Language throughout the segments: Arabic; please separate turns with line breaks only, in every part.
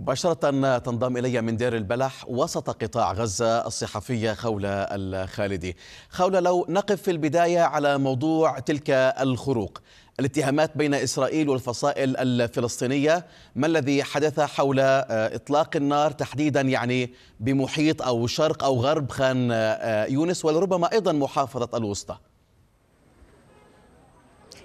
مباشرة تنضم إلي من دير البلح وسط قطاع غزة الصحفية خولة الخالدي خولة لو نقف في البداية على موضوع تلك الخروق الاتهامات بين إسرائيل والفصائل الفلسطينية ما الذي حدث حول آه، إطلاق النار تحديدا يعني بمحيط أو شرق أو غرب خان آه، آه، يونس ولربما أيضا محافظة الوسطى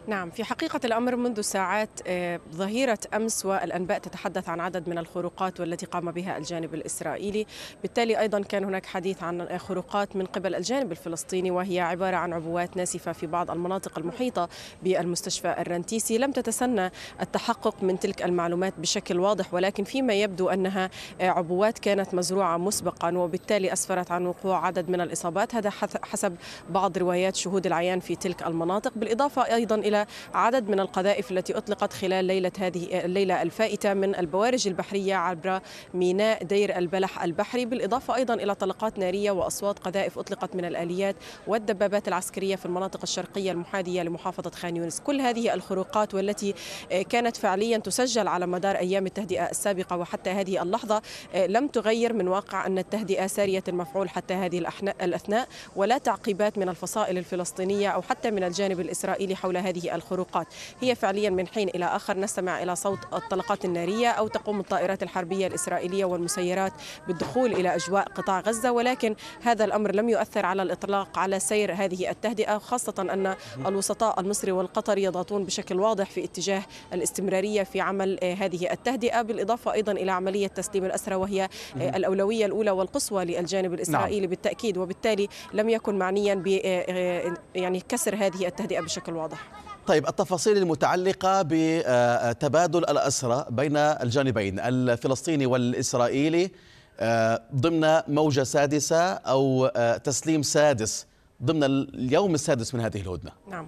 نعم في حقيقة الأمر منذ ساعات آه، ظهيرة أمس والأنباء تتحدث عن عدد من الخروقات والتي قام بها الجانب الإسرائيلي بالتالي أيضا كان هناك حديث عن آه، خروقات من قبل الجانب الفلسطيني وهي عبارة عن عبوات ناسفة في بعض المناطق المحيطة بالمستشفى الرنتيسي لم تتسنى التحقق من تلك المعلومات بشكل واضح ولكن فيما يبدو أنها آه، عبوات كانت مزروعة مسبقا وبالتالي أسفرت عن وقوع عدد من الإصابات هذا حسب بعض روايات شهود العيان في تلك المناطق بالإضافة أيضا إلى إلى عدد من القذائف التي أطلقت خلال ليلة هذه الليلة الفائتة من البوارج البحرية عبر ميناء دير البلح البحري بالإضافة أيضا إلى طلقات نارية وأصوات قذائف أطلقت من الآليات والدبابات العسكرية في المناطق الشرقية المحاذيه لمحافظة خان يونس كل هذه الخروقات والتي آه، كانت فعليا تسجل على مدار أيام التهدئة السابقة وحتى هذه اللحظة آه، لم تغير من واقع أن التهدئة سارية المفعول حتى هذه الأثناء ولا تعقيبات من الفصائل الفلسطينية أو حتى من الجانب الإسرائيلي حول هذه هذه الخروقات هي فعليا من حين إلى آخر نستمع إلى صوت الطلقات النارية أو تقوم الطائرات الحربية الإسرائيلية والمسيرات بالدخول إلى أجواء قطاع غزة ولكن هذا الأمر لم يؤثر على الإطلاق على سير هذه التهدئة خاصة أن الوسطاء المصري والقطري يضغطون بشكل واضح في اتجاه الاستمرارية في عمل آه، هذه التهدئة بالإضافة أيضا إلى عملية تسليم الأسرى وهي آه، الأولوية الأولى والقصوى للجانب نعم. الإسرائيلي نعم. بالتأكيد وبالتالي لم يكن معنيا ب آه، يعني كسر هذه التهدئة بشكل
واضح طيب التفاصيل المتعلقة بتبادل الأسرى بين الجانبين الفلسطيني والإسرائيلي آه، ضمن موجة سادسة أو آه، تسليم سادس ضمن اليوم السادس من هذه الهدنة
نعم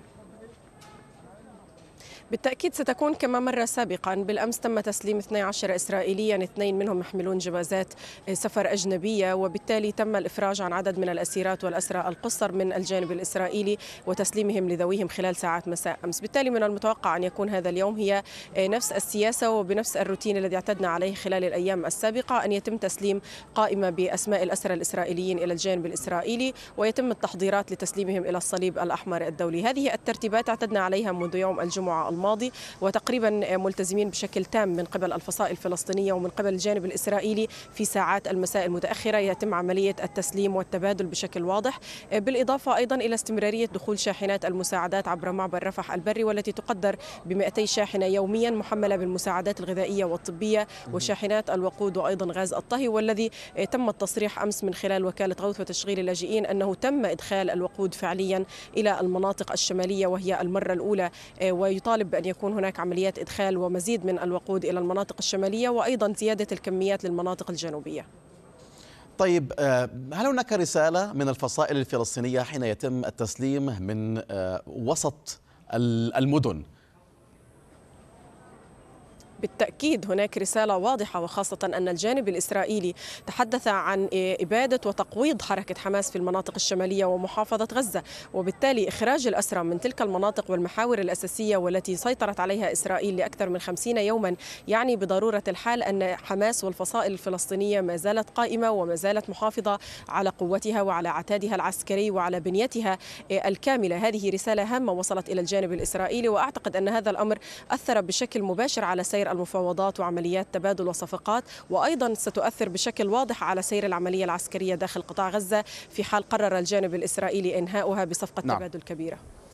بالتأكيد ستكون كما مرة سابقا بالأمس تم تسليم 12 إسرائيليا اثنين منهم يحملون جوازات سفر أجنبية وبالتالي تم الإفراج عن عدد من الأسيرات والأسرى القصر من الجانب الإسرائيلي وتسليمهم لذويهم خلال ساعات مساء أمس بالتالي من المتوقع أن يكون هذا اليوم هي نفس السياسة وبنفس الروتين الذي اعتدنا عليه خلال الأيام السابقة أن يتم تسليم قائمة بأسماء الأسرى الإسرائيليين إلى الجانب الإسرائيلي ويتم التحضيرات لتسليمهم إلى الصليب الأحمر الدولي هذه الترتيبات اعتدنا عليها منذ يوم الجمعة الماضي وتقريبا ملتزمين بشكل تام من قبل الفصائل الفلسطينية ومن قبل الجانب الإسرائيلي في ساعات المساء المتأخرة يتم عملية التسليم والتبادل بشكل واضح بالإضافة أيضا إلى استمرارية دخول شاحنات المساعدات عبر معبر رفح البري والتي تقدر ب 200 شاحنة يوميا محملة بالمساعدات الغذائية والطبية وشاحنات الوقود وأيضا غاز الطهي والذي تم التصريح أمس من خلال وكالة غوث وتشغيل اللاجئين أنه تم إدخال الوقود فعليا إلى المناطق الشمالية وهي المرة الأولى آه، ويطالب يجب أن يكون هناك عمليات إدخال ومزيد من الوقود إلى المناطق الشمالية وأيضا زيادة الكميات للمناطق الجنوبية
طيب آه، هل هناك رسالة من الفصائل الفلسطينية حين يتم التسليم من آه، وسط المدن
بالتأكيد هناك رسالة واضحة وخاصة أن الجانب الإسرائيلي تحدث عن إبادة وتقويض حركة حماس في المناطق الشمالية ومحافظة غزة وبالتالي إخراج الأسرى من تلك المناطق والمحاور الأساسية والتي سيطرت عليها إسرائيل لأكثر من خمسين يوما يعني بضرورة الحال أن حماس والفصائل الفلسطينية ما زالت قائمة وما زالت محافظة على قوتها وعلى عتادها العسكري وعلى بنيتها الكاملة هذه رسالة هامة وصلت إلى الجانب الإسرائيلي وأعتقد أن هذا الأمر أثر بشكل مباشر على سير تسير المفاوضات وعمليات تبادل وصفقات وأيضا ستؤثر بشكل واضح على سير العملية العسكرية داخل قطاع غزة في حال قرر الجانب الإسرائيلي إنهاؤها بصفقة نعم. تبادل كبيرة